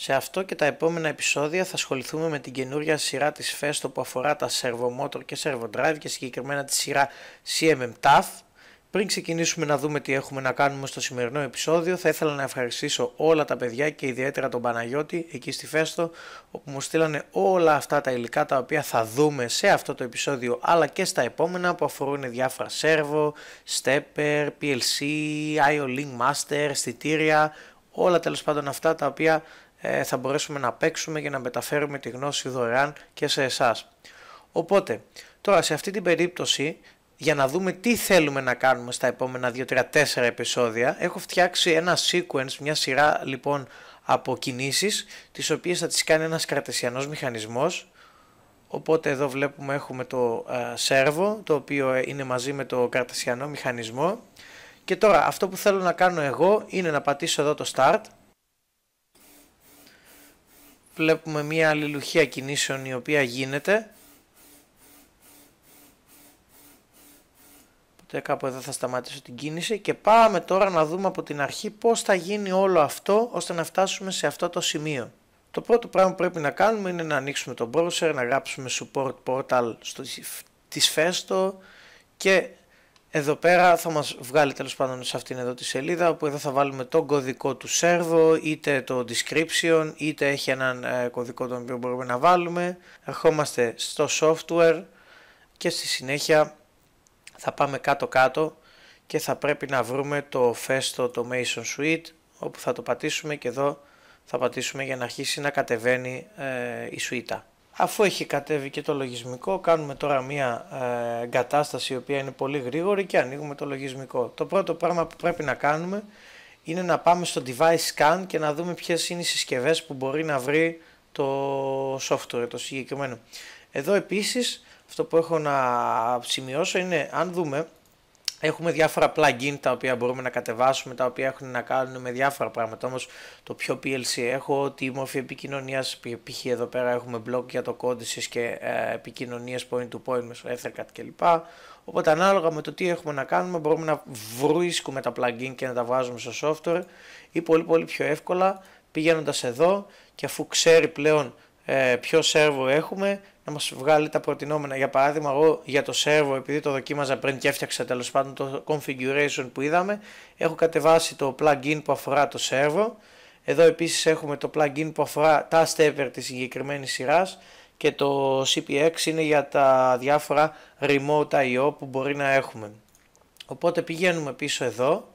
Σε αυτό και τα επόμενα επεισόδια θα ασχοληθούμε με την καινούρια σειρά της Festo που αφορά τα Servo Motor και Servo Drive και συγκεκριμένα τη σειρά CMM Πριν ξεκινήσουμε να δούμε τι έχουμε να κάνουμε στο σημερινό επεισόδιο θα ήθελα να ευχαριστήσω όλα τα παιδιά και ιδιαίτερα τον Παναγιώτη εκεί στη Festo όπου μου στείλανε όλα αυτά τα υλικά τα οποία θα δούμε σε αυτό το επεισόδιο αλλά και στα επόμενα που αφορούν διάφορα Servo, Stepper, PLC, IO Link Master, αισθητήρια όλα τέλος πάντων αυτά τα οποία ε, θα μπορέσουμε να παίξουμε και να μεταφέρουμε τη γνώση δωρεάν και σε εσάς. Οπότε, τώρα σε αυτή την περίπτωση, για να δούμε τι θέλουμε να κάνουμε στα επόμενα 2, 3, 4 επεισόδια, έχω φτιάξει ένα sequence, μια σειρά λοιπόν από κινήσεις, τις οποίες θα τις κάνει ένας καρτεσιανός μηχανισμός, Οπότε εδώ βλέπουμε έχουμε το ε, σέρβο το οποίο ε, είναι μαζί με το καρτεσιανό μηχανισμό και τώρα αυτό που θέλω να κάνω εγώ είναι να πατήσω εδώ το start βλέπουμε μια αλληλουχία κινήσεων η οποία γίνεται. Οπότε κάπου εδώ θα σταματήσω την κίνηση και πάμε τώρα να δούμε από την αρχή πώς θα γίνει όλο αυτό ώστε να φτάσουμε σε αυτό το σημείο. Το πρώτο πράγμα που πρέπει να κάνουμε είναι να ανοίξουμε το browser, να γράψουμε support portal στο, της Festo και εδώ πέρα θα μας βγάλει τέλος πάντων σε αυτήν εδώ τη σελίδα όπου εδώ θα βάλουμε τον κωδικό του servo είτε το description είτε έχει έναν ε, κωδικό τον οποίο μπορούμε να βάλουμε ερχόμαστε στο software και στη συνέχεια θα πάμε κάτω κάτω και θα πρέπει να βρούμε το Festo Automation Suite όπου θα το πατήσουμε και εδώ θα πατήσουμε για να αρχίσει να κατεβαίνει ε, η suite. Αφού έχει κατέβει και το λογισμικό, κάνουμε τώρα μια ε, εγκατάσταση η οποία είναι πολύ γρήγορη και ανοίγουμε το λογισμικό. Το πρώτο πράγμα που πρέπει να κάνουμε είναι να πάμε στο device scan και να δούμε ποιες είναι οι συσκευές που μπορεί να βρει το software το συγκεκριμένο. Εδώ επίσης αυτό που έχω να σημειώσω είναι αν δούμε Έχουμε διάφορα plugin τα οποία μπορούμε να κατεβάσουμε, τα οποία έχουν να κάνουν με διάφορα πράγματα. Όμως το πιο PLC έχω, τη μορφή επικοινωνίας, π.χ. εδώ πέρα έχουμε blog για το κόντιση και ε, επικοινωνίες point to point μέσω Ethercat κλπ. Οπότε ανάλογα με το τι έχουμε να κάνουμε μπορούμε να βρίσκουμε τα plugin και να τα βάζουμε στο software ή πολύ πολύ πιο εύκολα πηγαίνοντας εδώ και αφού ξέρει πλέον ε, ποιο σερβο έχουμε, να μας βγάλει τα προτινόμενα. Για παράδειγμα, εγώ για το σερβο επειδή το δοκίμαζα πριν και έφτιαξα τέλος πάντων το configuration που είδαμε, έχω κατεβάσει το plugin που αφορά το σερβο Εδώ επίσης έχουμε το plugin που αφορά τα stepper της συγκεκριμένης σειράς και το CPX είναι για τα διάφορα remote I.O. που μπορεί να έχουμε. Οπότε πηγαίνουμε πίσω εδώ,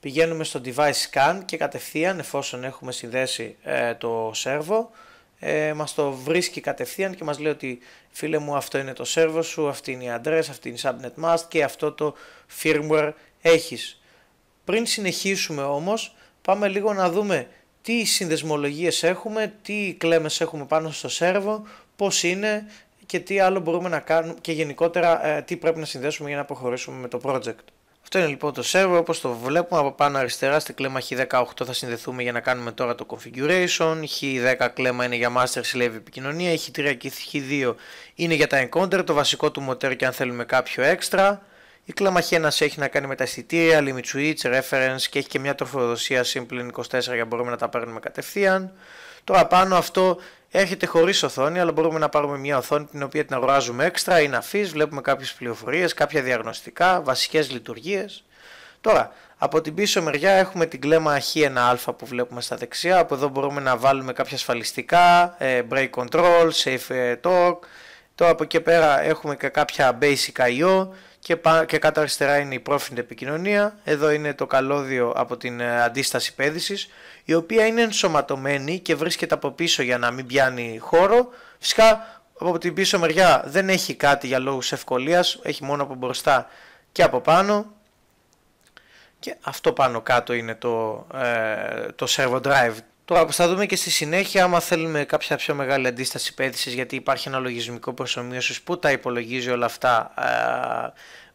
πηγαίνουμε στο device scan και κατευθείαν εφόσον έχουμε συνδέσει ε, το σερβο ε, μας το βρίσκει κατευθείαν και μας λέει ότι φίλε μου αυτό είναι το σερβο σου, αυτή είναι η address, αυτή είναι η subnet mask και αυτό το firmware έχεις. Πριν συνεχίσουμε όμως πάμε λίγο να δούμε τι συνδεσμολογίες έχουμε, τι κλέμε έχουμε πάνω στο σερβο, πώς είναι και τι άλλο μπορούμε να κάνουμε και γενικότερα ε, τι πρέπει να συνδέσουμε για να προχωρήσουμε με το project. Αυτό είναι λοιπόν το server όπως το βλέπουμε από πάνω αριστερά στη κλέμα H18 θα συνδεθούμε για να κάνουμε τώρα το configuration H10 κλέμα είναι για master slave επικοινωνία H3 και H2 είναι για τα encounter, το βασικό του μοτέρ και αν θέλουμε κάποιο έξτρα η κλέμα H1 έχει να κάνει με τα αισθητήρια, limit switch, reference και έχει και μια τροφοδοσία simple 24 για να μπορούμε να τα παίρνουμε κατευθείαν Τώρα πάνω αυτό Έρχεται χωρίς οθόνη, αλλά μπορούμε να πάρουμε μια οθόνη την οποία την αγοράζουμε έξτρα. να αφήσουμε. βλέπουμε κάποιες πληροφορίες, κάποια διαγνωστικά, βασικές λειτουργίες. Τώρα, από την πίσω μεριά έχουμε την κλεμα h Χ1α που βλέπουμε στα δεξιά. Από εδώ μπορούμε να βάλουμε κάποια ασφαλιστικά, ε, break control, safe ε, talk. Τώρα από εκεί πέρα έχουμε και κάποια basic IO και, και κάτω αριστερά είναι η πρόφινη επικοινωνία. Εδώ είναι το καλώδιο από την ε, αντίσταση πέδησης η οποία είναι ενσωματωμένη και βρίσκεται από πίσω για να μην πιάνει χώρο. Φυσικά από την πίσω μεριά δεν έχει κάτι για λόγους ευκολίας, έχει μόνο από μπροστά και από πάνω. Και αυτό πάνω κάτω είναι το, ε, το servo drive. Τώρα θα δούμε και στη συνέχεια άμα θέλουμε κάποια πιο μεγάλη αντίσταση πέδησης γιατί υπάρχει ένα λογισμικό προσωμείωσης που τα υπολογίζει όλα αυτά ε,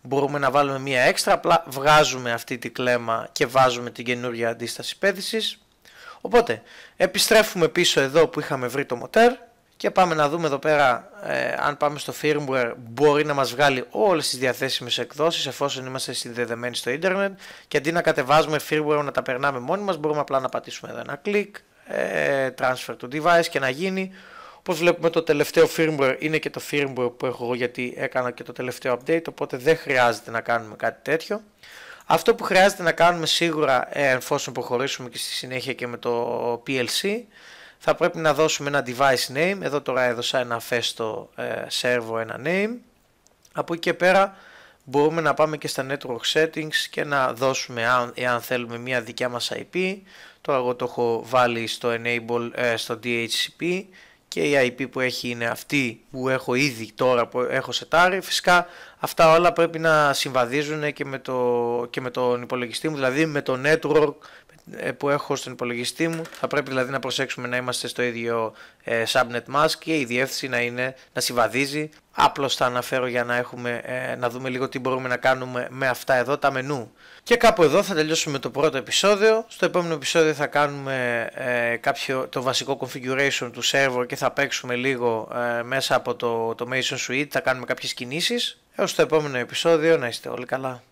μπορούμε να βάλουμε μία έξτρα απλά βγάζουμε αυτή τη κλέμα και βάζουμε την καινούργια αντίσταση πέδησης Οπότε επιστρέφουμε πίσω εδώ που είχαμε βρει το μοτέρ και πάμε να δούμε εδώ πέρα ε, αν πάμε στο firmware μπορεί να μας βγάλει όλες τις διαθέσιμες εκδόσεις εφόσον είμαστε συνδεδεμένοι στο ίντερνετ και αντί να κατεβάζουμε firmware να τα περνάμε μόνοι μας μπορούμε απλά να πατήσουμε εδώ ένα κλικ ε, transfer to device και να γίνει όπως βλέπουμε το τελευταίο firmware είναι και το firmware που έχω εγώ γιατί έκανα και το τελευταίο update οπότε δεν χρειάζεται να κάνουμε κάτι τέτοιο αυτό που χρειάζεται να κάνουμε σίγουρα ε, εφόσον προχωρήσουμε και στη συνέχεια και με το PLC θα πρέπει να δώσουμε ένα device name, εδώ τώρα έδωσα ένα φέστο ε, servo ένα name από εκεί και πέρα μπορούμε να πάμε και στα network settings και να δώσουμε αν, εάν θέλουμε μια δικιά μας IP τώρα εγώ το έχω βάλει στο enable ε, στο DHCP και η IP που έχει είναι αυτή που έχω ήδη τώρα που έχω σετάρει. Φυσικά αυτά όλα πρέπει να συμβαδίζουν και με, το, και με τον υπολογιστή μου, δηλαδή με το network ε, που έχω στον υπολογιστή μου. Θα πρέπει δηλαδή να προσέξουμε να είμαστε στο ίδιο ε, subnet mask και η διεύθυνση να, είναι, να συμβαδίζει. Απλώς θα αναφέρω για να, έχουμε, ε, να δούμε λίγο τι μπορούμε να κάνουμε με αυτά εδώ τα μενού. Και κάπου εδώ θα τελειώσουμε το πρώτο επεισόδιο. Στο επόμενο επεισόδιο θα κάνουμε ε, κάποιο, το βασικό configuration του server και θα παίξουμε λίγο μέσα από το, το Mason Suite, θα κάνουμε κάποιες κινήσεις. Έως το επόμενο επεισόδιο να είστε όλοι καλά.